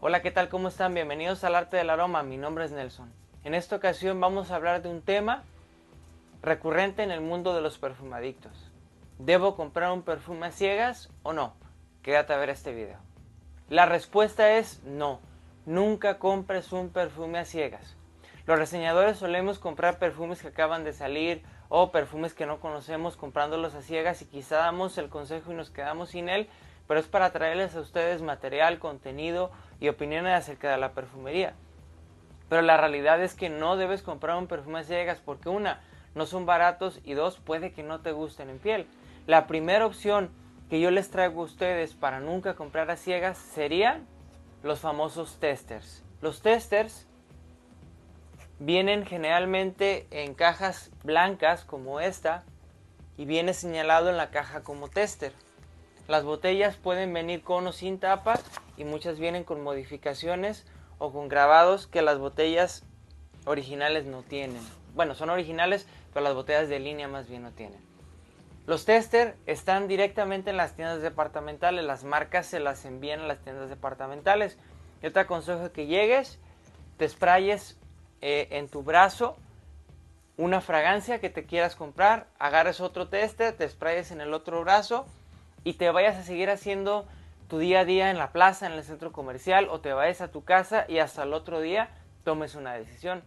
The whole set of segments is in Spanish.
Hola, ¿qué tal? ¿Cómo están? Bienvenidos al Arte del Aroma. Mi nombre es Nelson. En esta ocasión vamos a hablar de un tema recurrente en el mundo de los perfumadictos. ¿Debo comprar un perfume a ciegas o no? Quédate a ver este video. La respuesta es no. Nunca compres un perfume a ciegas. Los reseñadores solemos comprar perfumes que acaban de salir o perfumes que no conocemos comprándolos a ciegas y quizá damos el consejo y nos quedamos sin él, pero es para traerles a ustedes material, contenido y opiniones acerca de la perfumería. Pero la realidad es que no debes comprar un perfume a ciegas porque una, no son baratos y dos, puede que no te gusten en piel. La primera opción que yo les traigo a ustedes para nunca comprar a ciegas serían los famosos testers. Los testers vienen generalmente en cajas blancas como esta y viene señalado en la caja como tester. Las botellas pueden venir con o sin tapa y muchas vienen con modificaciones o con grabados que las botellas originales no tienen. Bueno, son originales, pero las botellas de línea más bien no tienen. Los tester están directamente en las tiendas departamentales, las marcas se las envían a las tiendas departamentales. Yo te aconsejo que llegues, te sprayes eh, en tu brazo una fragancia que te quieras comprar, agarres otro tester, te sprayes en el otro brazo y te vayas a seguir haciendo tu día a día en la plaza, en el centro comercial o te vayas a tu casa y hasta el otro día tomes una decisión.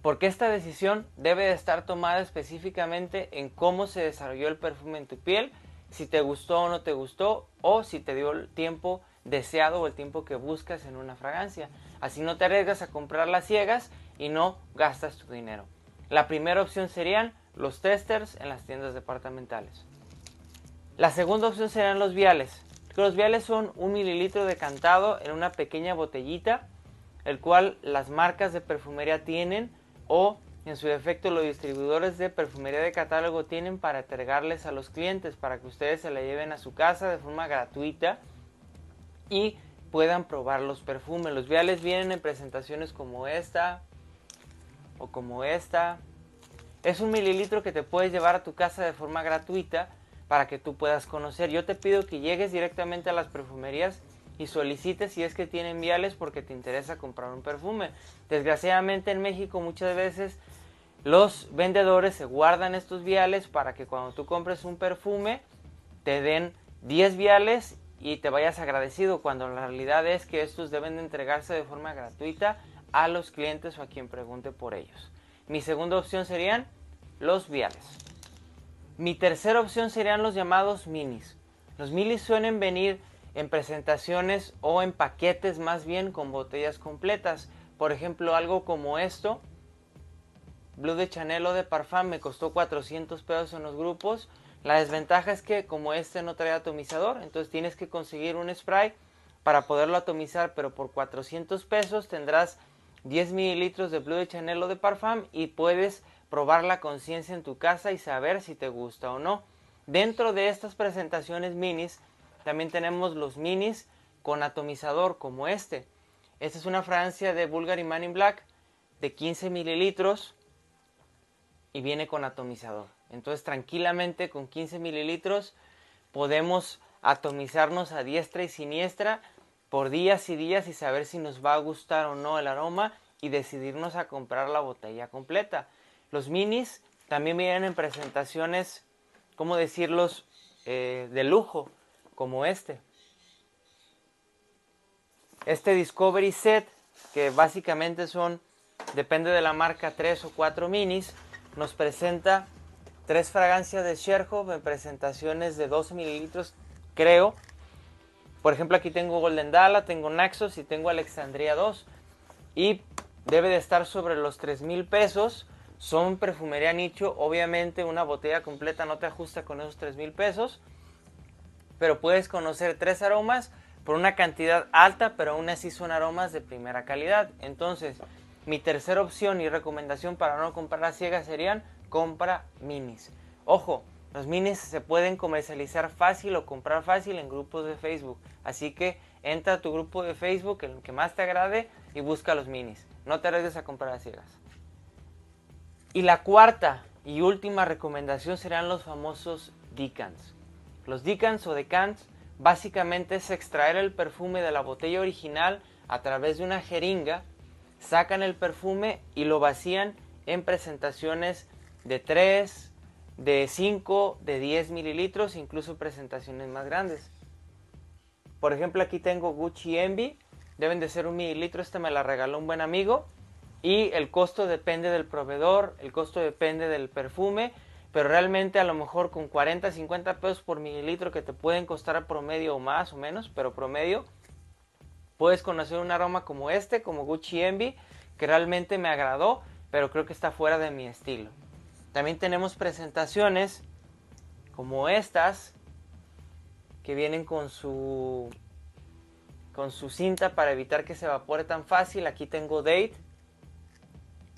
Porque esta decisión debe de estar tomada específicamente en cómo se desarrolló el perfume en tu piel, si te gustó o no te gustó o si te dio el tiempo deseado o el tiempo que buscas en una fragancia. Así no te arriesgas a comprar las ciegas y no gastas tu dinero. La primera opción serían los testers en las tiendas departamentales. La segunda opción serían los viales. Los viales son un mililitro decantado en una pequeña botellita, el cual las marcas de perfumería tienen o en su defecto los distribuidores de perfumería de catálogo tienen para entregarles a los clientes para que ustedes se la lleven a su casa de forma gratuita y puedan probar los perfumes. Los viales vienen en presentaciones como esta o como esta. Es un mililitro que te puedes llevar a tu casa de forma gratuita para que tú puedas conocer. Yo te pido que llegues directamente a las perfumerías y solicites si es que tienen viales porque te interesa comprar un perfume. Desgraciadamente en México muchas veces los vendedores se guardan estos viales para que cuando tú compres un perfume te den 10 viales y te vayas agradecido cuando la realidad es que estos deben de entregarse de forma gratuita a los clientes o a quien pregunte por ellos. Mi segunda opción serían los viales. Mi tercera opción serían los llamados minis. Los minis suelen venir en presentaciones o en paquetes más bien con botellas completas. Por ejemplo, algo como esto, Blue de Chanel o de Parfum me costó 400 pesos en los grupos. La desventaja es que como este no trae atomizador, entonces tienes que conseguir un spray para poderlo atomizar, pero por 400 pesos tendrás 10 mililitros de Blue de Chanel o de Parfum y puedes probar la conciencia en tu casa y saber si te gusta o no. Dentro de estas presentaciones minis, también tenemos los minis con atomizador como este. Esta es una francia de Bulgari Man in Black de 15 mililitros y viene con atomizador. Entonces tranquilamente con 15 mililitros podemos atomizarnos a diestra y siniestra por días y días y saber si nos va a gustar o no el aroma y decidirnos a comprar la botella completa. Los minis también vienen en presentaciones, ¿cómo decirlos?, eh, de lujo, como este. Este Discovery Set, que básicamente son, depende de la marca, tres o cuatro minis, nos presenta tres fragancias de Sherhoff en presentaciones de 12 mililitros, creo. Por ejemplo, aquí tengo Golden Dala, tengo Naxos y tengo Alexandria 2. Y debe de estar sobre los 3 mil pesos son perfumería nicho. Obviamente una botella completa no te ajusta con esos 3 mil pesos. Pero puedes conocer tres aromas por una cantidad alta, pero aún así son aromas de primera calidad. Entonces, mi tercera opción y recomendación para no comprar a ciegas serían compra minis. Ojo, los minis se pueden comercializar fácil o comprar fácil en grupos de Facebook. Así que entra a tu grupo de Facebook, el que más te agrade, y busca los minis. No te arriesgues a comprar a ciegas. Y la cuarta y última recomendación serán los famosos decants. Los decants o decants básicamente es extraer el perfume de la botella original a través de una jeringa, sacan el perfume y lo vacían en presentaciones de 3, de 5, de 10 mililitros, incluso presentaciones más grandes. Por ejemplo, aquí tengo Gucci Envy, deben de ser un mililitro, este me la regaló un buen amigo y el costo depende del proveedor, el costo depende del perfume, pero realmente a lo mejor con 40, 50 pesos por mililitro que te pueden costar a promedio o más o menos, pero promedio, puedes conocer un aroma como este, como Gucci Envy, que realmente me agradó, pero creo que está fuera de mi estilo. También tenemos presentaciones como estas, que vienen con su, con su cinta para evitar que se evapore tan fácil. Aquí tengo Date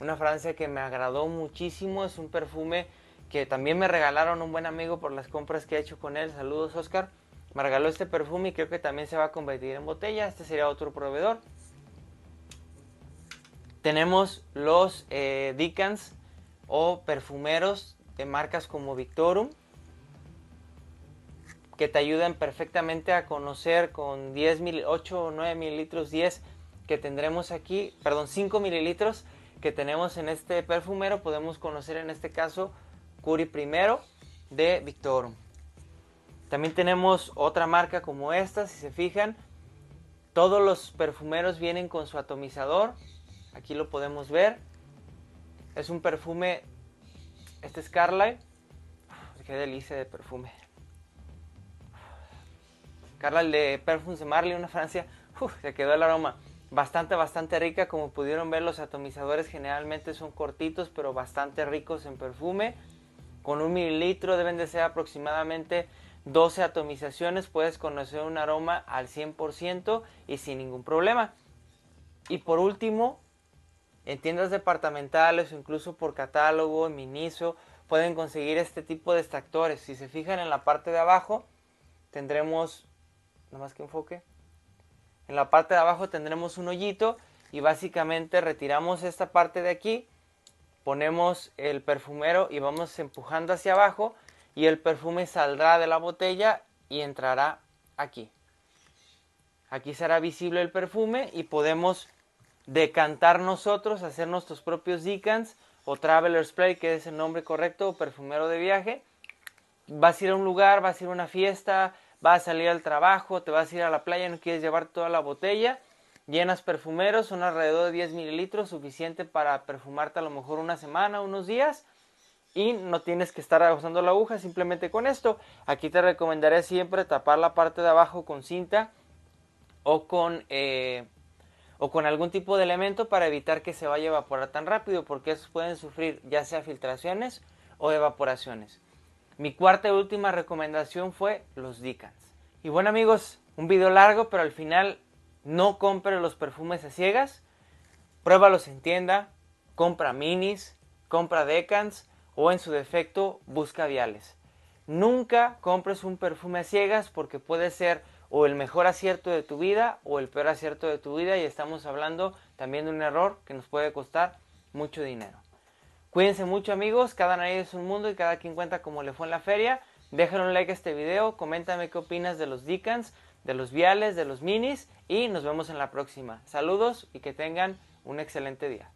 una fragancia que me agradó muchísimo, es un perfume que también me regalaron un buen amigo por las compras que he hecho con él, saludos Oscar, me regaló este perfume y creo que también se va a convertir en botella, este sería otro proveedor. Tenemos los eh, Dickens o perfumeros de marcas como Victorum, que te ayudan perfectamente a conocer con 10 8 o 9 mililitros 10 que tendremos aquí, perdón, 5 mililitros que tenemos en este perfumero podemos conocer en este caso Curi primero de Victor. También tenemos otra marca como esta, si se fijan, todos los perfumeros vienen con su atomizador, aquí lo podemos ver. Es un perfume, este es Carlyle, qué delicia de perfume. Carlyle de Perfumes de Marley, una Francia, se quedó el aroma bastante, bastante rica. Como pudieron ver, los atomizadores generalmente son cortitos, pero bastante ricos en perfume. Con un mililitro deben de ser aproximadamente 12 atomizaciones. Puedes conocer un aroma al 100% y sin ningún problema. Y por último, en tiendas departamentales o incluso por catálogo, en Miniso, pueden conseguir este tipo de extractores. Si se fijan en la parte de abajo, tendremos... Nada más que enfoque en la parte de abajo tendremos un hoyito y básicamente retiramos esta parte de aquí, ponemos el perfumero y vamos empujando hacia abajo y el perfume saldrá de la botella y entrará aquí. Aquí será visible el perfume y podemos decantar nosotros, hacer nuestros propios decants o travelers spray, que es el nombre correcto, perfumero de viaje. Vas a ir a un lugar, vas a ir a una fiesta, vas a salir al trabajo, te vas a ir a la playa, no quieres llevar toda la botella, llenas perfumeros, son alrededor de 10 mililitros, suficiente para perfumarte a lo mejor una semana, unos días, y no tienes que estar usando la aguja, simplemente con esto. Aquí te recomendaré siempre tapar la parte de abajo con cinta o con... Eh, o con algún tipo de elemento para evitar que se vaya a evaporar tan rápido, porque eso pueden sufrir ya sea filtraciones o evaporaciones. Mi cuarta y última recomendación fue los decants. Y bueno amigos, un video largo, pero al final no compre los perfumes a ciegas. Pruébalos en tienda, compra minis, compra decans o en su defecto busca viales. Nunca compres un perfume a ciegas porque puede ser o el mejor acierto de tu vida o el peor acierto de tu vida y estamos hablando también de un error que nos puede costar mucho dinero. Cuídense mucho amigos, cada nariz es un mundo y cada quien cuenta cómo le fue en la feria. Déjenle un like a este video, coméntame qué opinas de los Deacons, de los viales, de los minis y nos vemos en la próxima. Saludos y que tengan un excelente día.